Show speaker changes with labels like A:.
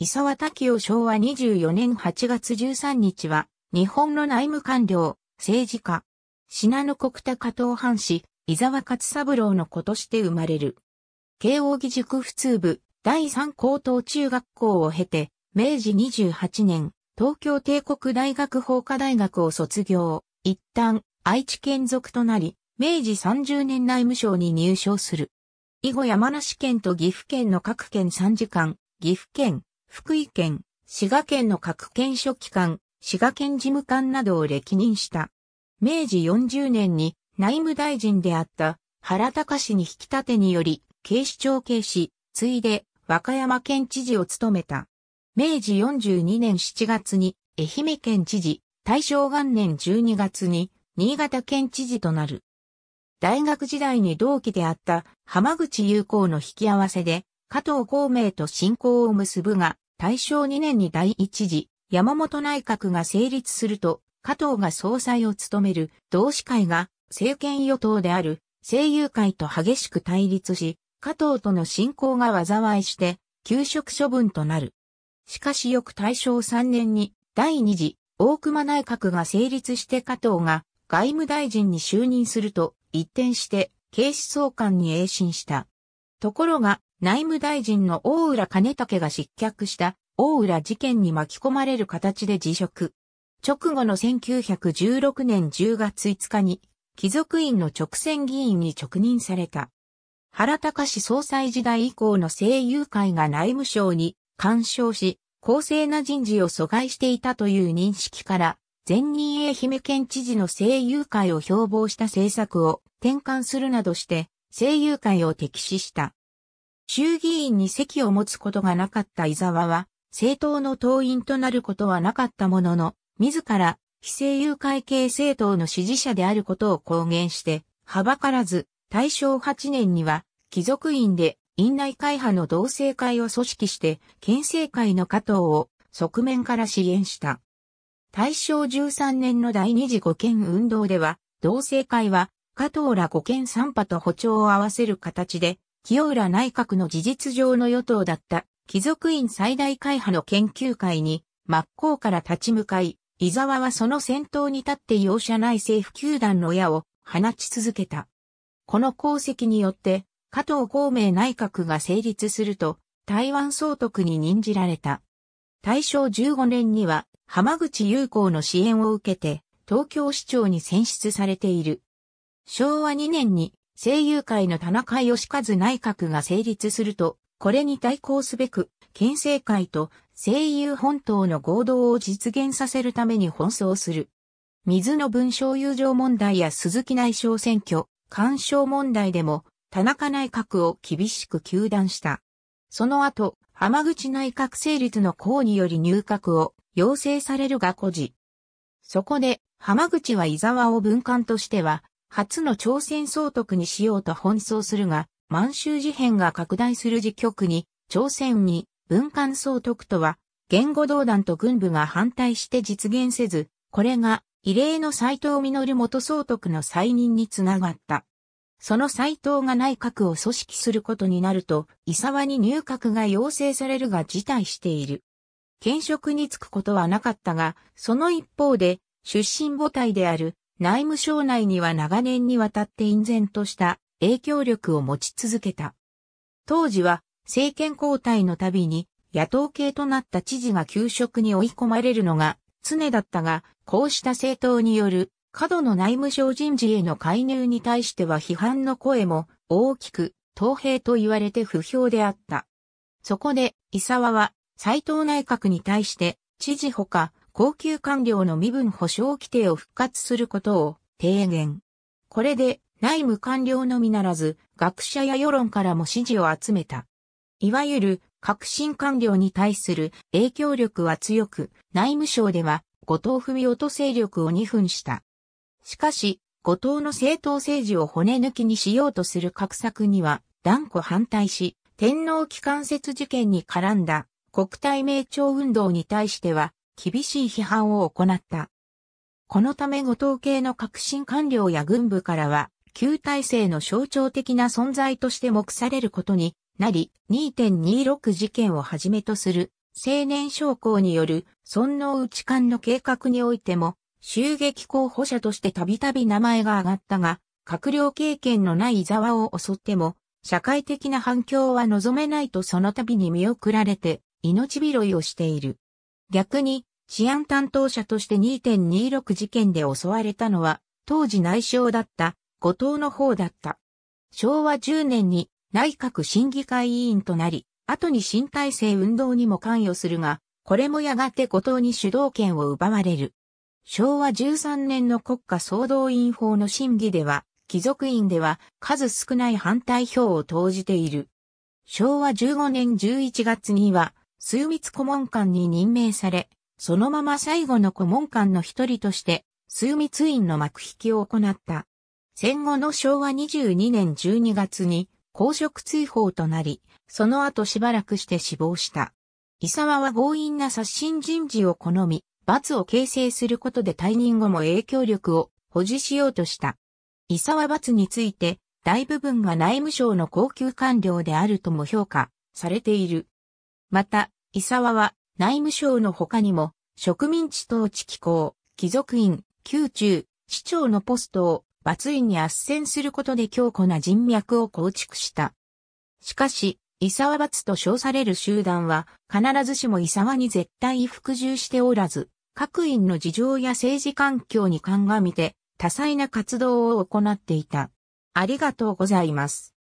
A: 伊沢滝雄昭和24年8月13日は、日本の内務官僚、政治家、品の国田加藤藩士、伊沢勝三郎の子として生まれる。慶応義塾普通部、第三高等中学校を経て、明治28年、東京帝国大学法科大学を卒業、一旦、愛知県属となり、明治30年内務省に入省する。以後山梨県と岐阜県の各県参時間、岐阜県、福井県、滋賀県の各県書記官、滋賀県事務官などを歴任した。明治40年に内務大臣であった原隆氏に引き立てにより、警視庁警視、ついで和歌山県知事を務めた。明治42年7月に愛媛県知事、大正元年12月に新潟県知事となる。大学時代に同期であった浜口友子の引き合わせで加藤孔明と信仰を結ぶが、大正2年に第一次、山本内閣が成立すると、加藤が総裁を務める同志会が政権与党である声優会と激しく対立し、加藤との信仰が災いして、休職処分となる。しかし翌大正3年に第二次大熊内閣が成立して加藤が外務大臣に就任すると一転して警視総監に栄進した。ところが内務大臣の大浦兼武が失脚した大浦事件に巻き込まれる形で辞職。直後の1916年10月5日に、貴族院の直選議員に直任された。原隆総裁時代以降の政友会が内務省に干渉し、公正な人事を阻害していたという認識から、前任愛媛県知事の政友会を標榜した政策を転換するなどして、政友会を敵視した。衆議院に席を持つことがなかった伊沢は、政党の党員となることはなかったものの、自ら、非正友会系政党の支持者であることを公言して、はばからず、大正8年には、貴族院で、院内会派の同性会を組織して、県政会の加藤を、側面から支援した。大正13年の第二次五県運動では、同性会は、加藤ら五県三派と歩調を合わせる形で、清浦内閣の事実上の与党だった貴族院最大会派の研究会に真っ向から立ち向かい、伊沢はその先頭に立って容赦ない政府球団の矢を放ち続けた。この功績によって、加藤孔明内閣が成立すると、台湾総督に任じられた。大正15年には、浜口友好の支援を受けて、東京市長に選出されている。昭和2年に声優会の田中義和内閣が成立すると、これに対抗すべく、県政会と声優本島の合同を実現させるために奔走する。水の文章友情問題や鈴木内相選挙、干渉問題でも、田中内閣を厳しく求断した。その後、浜口内閣成立の功により入閣を要請されるが孤児。そこで、浜口は伊沢を文官としては、初の朝鮮総督にしようと奔走するが、満州事変が拡大する時局に、朝鮮に文官総督とは、言語道団と軍部が反対して実現せず、これが異例の斎藤実元総督の再任につながった。その斎藤が内閣を組織することになると、伊沢に入閣が要請されるが辞退している。兼職に就くことはなかったが、その一方で、出身母体である内務省内には長年にわたって隠然とした影響力を持ち続けた。当時は政権交代のたびに野党系となった知事が休職に追い込まれるのが常だったが、こうした政党による過度の内務省人事への介入に対しては批判の声も大きく、党兵と言われて不評であった。そこで、伊沢は、斎藤内閣に対して、知事ほか、高級官僚の身分保障規定を復活することを提言。これで内務官僚のみならず学者や世論からも支持を集めた。いわゆる革新官僚に対する影響力は強く、内務省では後藤文夫と勢力を二分した。しかし、後藤の政党政治を骨抜きにしようとする画策には断固反対し、天皇機関説事件に絡んだ国体名調運動に対しては厳しい批判を行った。このため後藤系の革新官僚や軍部からは、旧体制の象徴的な存在として目されることになり、2.26事件をはじめとする青年将校による尊打内官の計画においても、襲撃候補者としてたびたび名前が挙がったが、閣僚経験のない伊沢を襲っても、社会的な反響は望めないとその度に見送られて、命拾いをしている。逆に、治安担当者として2.26事件で襲われたのは、当時内相だった、後藤の方だった。昭和10年に内閣審議会委員となり、後に新体制運動にも関与するが、これもやがて後藤に主導権を奪われる。昭和13年の国家総動員法の審議では、貴族院では数少ない反対票を投じている。昭和15年11月には、数密顧問官に任命され、そのまま最後の顧問官の一人として、枢密院の幕引きを行った。戦後の昭和22年12月に公職追放となり、その後しばらくして死亡した。伊沢は強引な刷新人事を好み、罰を形成することで退任後も影響力を保持しようとした。伊沢罰について、大部分が内務省の高級官僚であるとも評価されている。また、伊沢は内務省の他にも、植民地統治機構、貴族院、宮中、市長のポストを、罰院に圧戦することで強固な人脈を構築した。しかし、伊沢罰と称される集団は、必ずしも伊沢に絶対服従しておらず、各院の事情や政治環境に鑑みて、多彩な活動を行っていた。ありがとうございます。